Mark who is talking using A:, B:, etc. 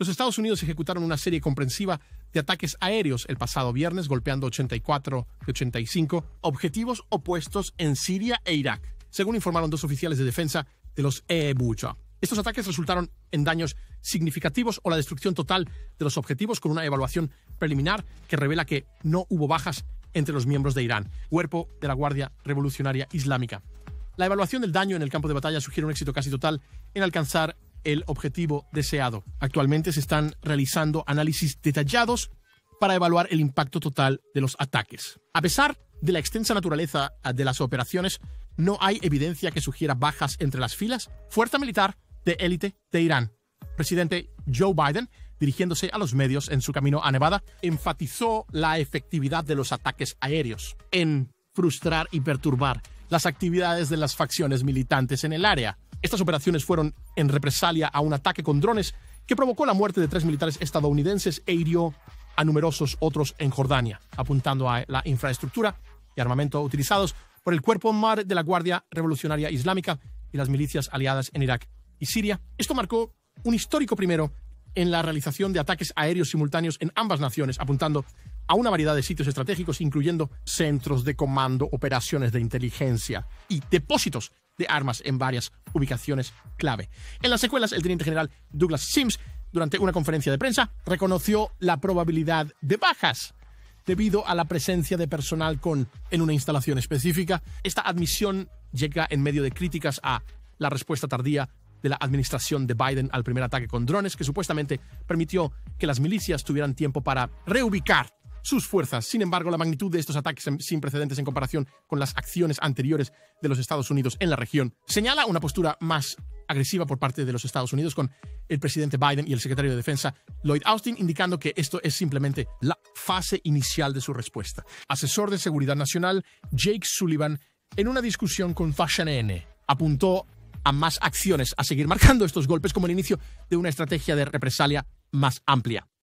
A: Los Estados Unidos ejecutaron una serie comprensiva de ataques aéreos el pasado viernes, golpeando 84 de 85 objetivos opuestos en Siria e Irak, según informaron dos oficiales de defensa de los e Estos ataques resultaron en daños significativos o la destrucción total de los objetivos con una evaluación preliminar que revela que no hubo bajas entre los miembros de Irán, cuerpo de la Guardia Revolucionaria Islámica. La evaluación del daño en el campo de batalla sugiere un éxito casi total en alcanzar el objetivo deseado. Actualmente se están realizando análisis detallados para evaluar el impacto total de los ataques. A pesar de la extensa naturaleza ah, de las operaciones, no hay evidencia que sugiera bajas entre las filas fuerza militar de élite de Irán. Presidente Joe Biden, dirigiéndose a los medios en su camino a Nevada, enfatizó la efectividad de los ataques aéreos en frustrar y perturbar las actividades de las facciones militantes en el área estas operaciones fueron en represalia a un ataque con drones que provocó la muerte de tres militares estadounidenses e hirió a numerosos otros en Jordania, apuntando a la infraestructura y armamento utilizados por el cuerpo mar de la Guardia Revolucionaria Islámica y las milicias aliadas en Irak y Siria. Esto marcó un histórico primero en la realización de ataques aéreos simultáneos en ambas naciones, apuntando a una variedad de sitios estratégicos, incluyendo centros de comando, operaciones de inteligencia y depósitos de armas en varias ubicaciones clave. En las secuelas, el teniente general Douglas Sims, durante una conferencia de prensa, reconoció la probabilidad de bajas debido a la presencia de personal con en una instalación específica. Esta admisión llega en medio de críticas a la respuesta tardía de la administración de Biden al primer ataque con drones, que supuestamente permitió que las milicias tuvieran tiempo para reubicar sus fuerzas. Sin embargo, la magnitud de estos ataques sin precedentes en comparación con las acciones anteriores de los Estados Unidos en la región señala una postura más agresiva por parte de los Estados Unidos con el presidente Biden y el secretario de Defensa Lloyd Austin, indicando que esto es simplemente la fase inicial de su respuesta. Asesor de Seguridad Nacional Jake Sullivan, en una discusión con Fashion N, apuntó a más acciones, a seguir marcando estos golpes como el inicio de una estrategia de represalia más amplia.